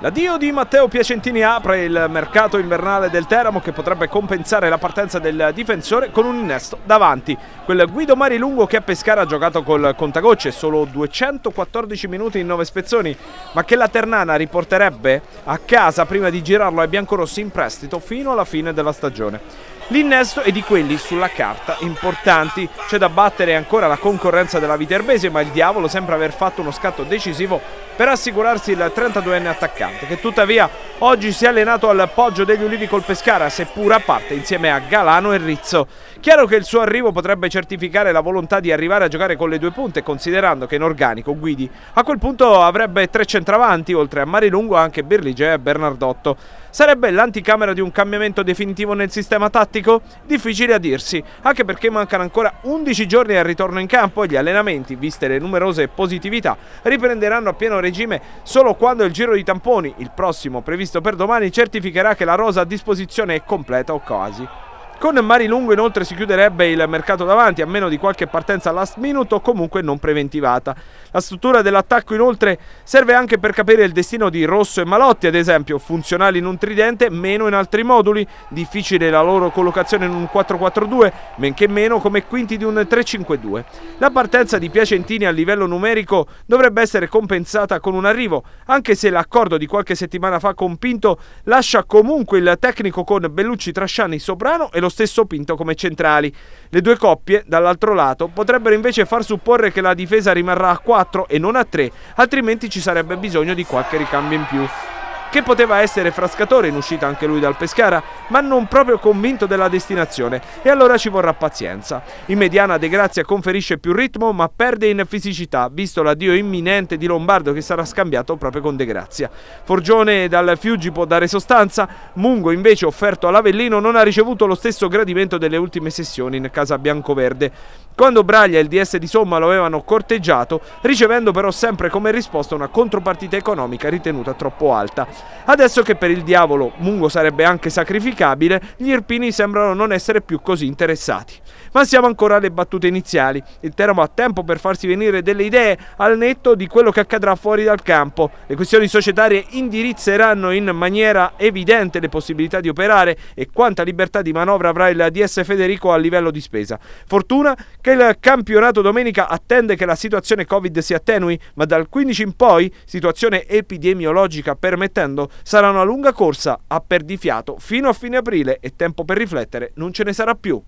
L'addio di Matteo Piacentini apre il mercato invernale del Teramo che potrebbe compensare la partenza del difensore con un innesto davanti. Quel Guido Marilungo che a Pescara ha giocato col contagocce solo 214 minuti in 9 spezzoni, ma che la Ternana riporterebbe a casa prima di girarlo ai biancorossi in prestito fino alla fine della stagione. L'innesto è di quelli sulla carta importanti. C'è da battere ancora la concorrenza della Viterbese, ma il diavolo sembra aver fatto uno scatto decisivo per assicurarsi il 32enne attaccante, che tuttavia oggi si è allenato al Poggio degli Ulivi col Pescara, seppur a parte insieme a Galano e Rizzo. Chiaro che il suo arrivo potrebbe certificare la volontà di arrivare a giocare con le due punte, considerando che in organico Guidi a quel punto avrebbe tre centravanti, oltre a Marilungo anche Berlige e Bernardotto. Sarebbe l'anticamera di un cambiamento definitivo nel sistema tattico? Difficile a dirsi, anche perché mancano ancora 11 giorni al ritorno in campo e gli allenamenti, viste le numerose positività, riprenderanno a pieno regime solo quando il giro di tamponi, il prossimo previsto per domani, certificherà che la rosa a disposizione è completa o quasi. Con Mari Lungo inoltre si chiuderebbe il mercato davanti a meno di qualche partenza last minute o comunque non preventivata. La struttura dell'attacco inoltre serve anche per capire il destino di Rosso e Malotti ad esempio, funzionali in un tridente, meno in altri moduli, difficile la loro collocazione in un 4-4-2, men che meno come quinti di un 3-5-2. La partenza di Piacentini a livello numerico dovrebbe essere compensata con un arrivo, anche se l'accordo di qualche settimana fa con Pinto lascia comunque il tecnico con Bellucci, Trasciani, Soprano e lo stesso Pinto come centrali. Le due coppie, dall'altro lato, potrebbero invece far supporre che la difesa rimarrà a 4 e non a 3, altrimenti ci sarebbe bisogno di qualche ricambio in più che poteva essere frascatore in uscita anche lui dal Pescara, ma non proprio convinto della destinazione e allora ci vorrà pazienza. In mediana De Grazia conferisce più ritmo ma perde in fisicità, visto l'addio imminente di Lombardo che sarà scambiato proprio con De Grazia. Forgione dal Fiuggi può dare sostanza, Mungo invece offerto all'Avellino non ha ricevuto lo stesso gradimento delle ultime sessioni in casa biancoverde. Quando Braglia e il DS di Somma lo avevano corteggiato, ricevendo però sempre come risposta una contropartita economica ritenuta troppo alta. Adesso che per il diavolo Mungo sarebbe anche sacrificabile, gli irpini sembrano non essere più così interessati. Ma siamo ancora alle battute iniziali. Il Teramo ha tempo per farsi venire delle idee al netto di quello che accadrà fuori dal campo. Le questioni societarie indirizzeranno in maniera evidente le possibilità di operare e quanta libertà di manovra avrà il DS Federico a livello di spesa. Fortuna che il campionato domenica attende che la situazione Covid si attenui, ma dal 15 in poi, situazione epidemiologica permettendo dicendo, sarà una lunga corsa a perdifiato fino a fine aprile e tempo per riflettere non ce ne sarà più.